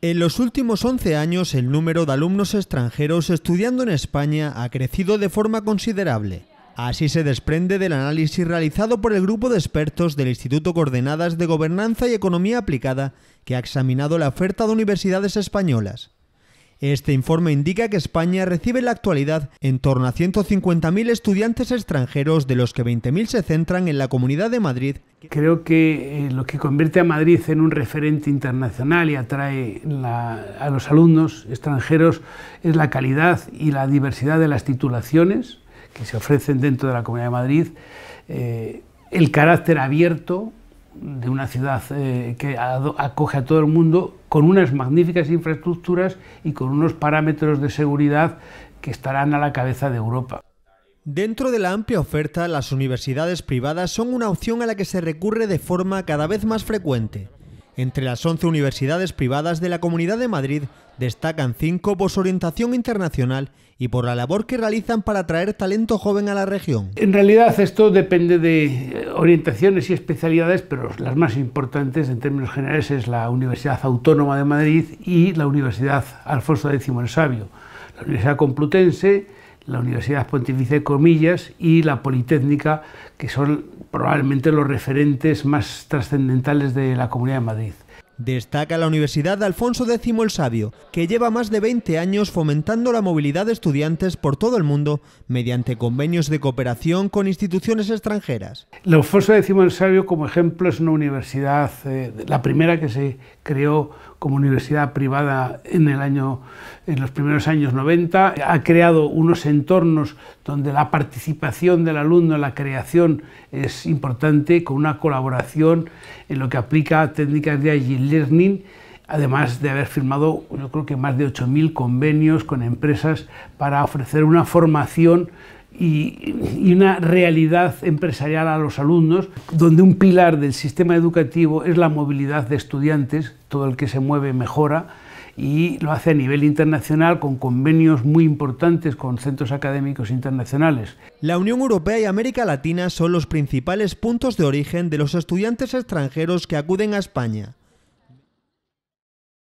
En los últimos 11 años, el número de alumnos extranjeros estudiando en España ha crecido de forma considerable. Así se desprende del análisis realizado por el grupo de expertos del Instituto Coordenadas de Gobernanza y Economía Aplicada, que ha examinado la oferta de universidades españolas. Este informe indica que España recibe en la actualidad en torno a 150.000 estudiantes extranjeros, de los que 20.000 se centran en la Comunidad de Madrid. Creo que eh, lo que convierte a Madrid en un referente internacional y atrae a los alumnos extranjeros es la calidad y la diversidad de las titulaciones que se ofrecen dentro de la Comunidad de Madrid, eh, el carácter abierto de una ciudad eh, que acoge a todo el mundo con unas magníficas infraestructuras y con unos parámetros de seguridad que estarán a la cabeza de Europa. Dentro de la amplia oferta, las universidades privadas son una opción a la que se recurre de forma cada vez más frecuente. Entre las 11 universidades privadas de la Comunidad de Madrid destacan cinco por su orientación internacional y por la labor que realizan para atraer talento joven a la región. En realidad esto depende de eh, orientaciones y especialidades, pero las más importantes en términos generales es la Universidad Autónoma de Madrid y la Universidad Alfonso X el Sabio, la Universidad Complutense, la Universidad Pontificia de Comillas y la Politécnica, que son probablemente los referentes más trascendentales de la Comunidad de Madrid. Destaca la Universidad Alfonso X el Sabio, que lleva más de 20 años fomentando la movilidad de estudiantes por todo el mundo mediante convenios de cooperación con instituciones extranjeras. La Alfonso X el Sabio, como ejemplo, es una universidad, eh, la primera que se creó como universidad privada en, el año, en los primeros años 90. Ha creado unos entornos donde la participación del alumno en la creación es importante, con una colaboración en lo que aplica técnicas de agilidad Learning, además de haber firmado yo creo que más de 8.000 convenios con empresas para ofrecer una formación y, una realidad empresarial a los alumnos, donde un pilar del sistema educativo es la movilidad de estudiantes, todo el que se mueve mejora y lo hace a nivel internacional con convenios muy importantes con centros académicos internacionales. La Unión Europea y América Latina son los principales puntos de origen de los estudiantes extranjeros que acuden a España.